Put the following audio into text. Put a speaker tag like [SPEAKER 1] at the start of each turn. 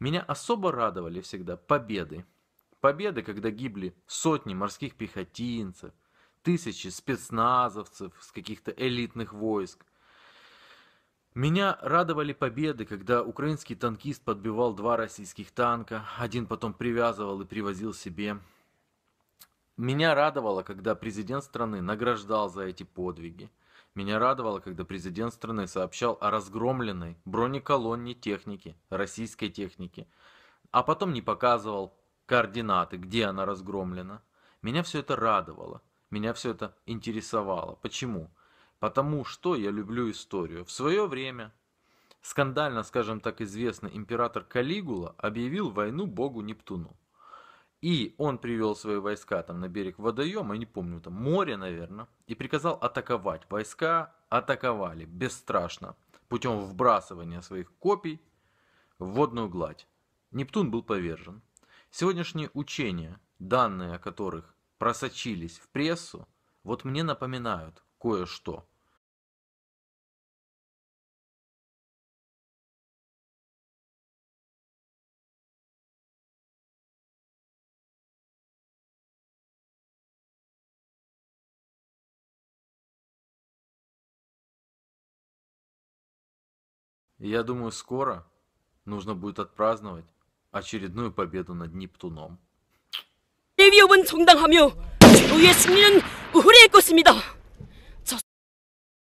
[SPEAKER 1] Меня особо радовали всегда победы. Победы, когда гибли сотни морских пехотинцев, тысячи спецназовцев с каких-то элитных войск. Меня радовали победы, когда украинский танкист подбивал два российских танка, один потом привязывал и привозил себе. Меня радовало, когда президент страны награждал за эти подвиги. Меня радовало, когда президент страны сообщал о разгромленной бронеколонне техники, российской техники, а потом не показывал координаты, где она разгромлена. Меня все это радовало, меня все это интересовало. Почему? Потому что я люблю историю. В свое время скандально, скажем так, известный император Калигула объявил войну богу Нептуну. И он привел свои войска там на берег водоема, я не помню, там море, наверное, и приказал атаковать. Войска атаковали бесстрашно путем вбрасывания своих копий в водную гладь. Нептун был повержен. Сегодняшние учения, данные о которых просочились в прессу, вот мне напоминают кое-что – я думаю, скоро нужно будет отпраздновать очередную победу над Нептуном.
[SPEAKER 2] 대비 승리는 우리의 것입니다.